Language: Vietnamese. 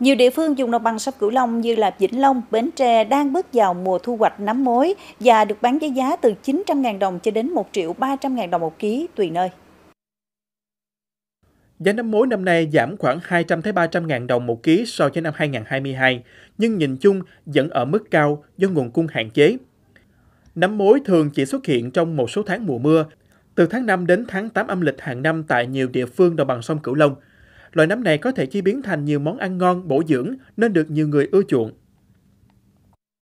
Nhiều địa phương vùng đồng bằng sông Cửu Long như là Vĩnh Long, Bến Tre đang bước vào mùa thu hoạch nấm mối và được bán với giá từ 900.000 đồng cho đến 1 triệu 300.000 đồng một ký tùy nơi. Giá nấm mối năm nay giảm khoảng 200 tới 300 ngàn đồng một ký so với năm 2022, nhưng nhìn chung vẫn ở mức cao do nguồn cung hạn chế. Nấm mối thường chỉ xuất hiện trong một số tháng mùa mưa, từ tháng 5 đến tháng 8 âm lịch hàng năm tại nhiều địa phương đồng bằng sông Cửu Long – Loại nấm này có thể chế biến thành nhiều món ăn ngon, bổ dưỡng nên được nhiều người ưa chuộng.